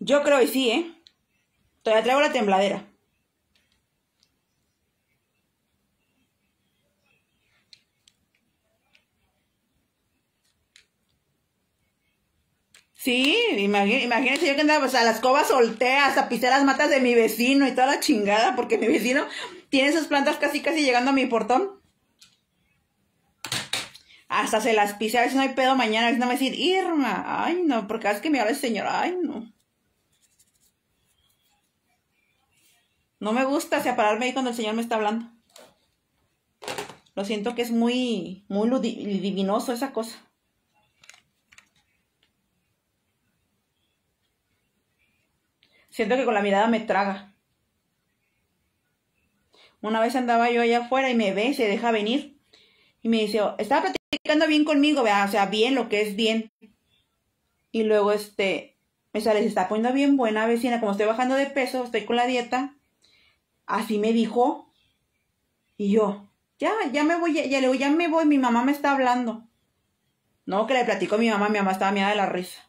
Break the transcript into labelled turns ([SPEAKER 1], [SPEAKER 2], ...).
[SPEAKER 1] Yo creo que sí, ¿eh? Todavía traigo la tembladera. Sí, imagínense yo que andaba pues, a las cobas solteas, a pisar las matas de mi vecino y toda la chingada, porque mi vecino tiene esas plantas casi casi llegando a mi portón. Hasta se las pisé, a veces no hay pedo mañana, a veces no me decir, Irma, ay no, porque es que me habla el señor, ay no. No me gusta separarme ahí cuando el Señor me está hablando. Lo siento que es muy, muy divinoso esa cosa. Siento que con la mirada me traga. Una vez andaba yo allá afuera y me ve, se deja venir. Y me dice, estaba platicando bien conmigo, o sea, bien lo que es bien. Y luego este, me sale, se está poniendo bien buena vecina, como estoy bajando de peso, estoy con la dieta, Así me dijo. Y yo, ya, ya me voy, ya, le digo, ya me voy, mi mamá me está hablando. No, que le platico a mi mamá, mi mamá estaba mía de la risa.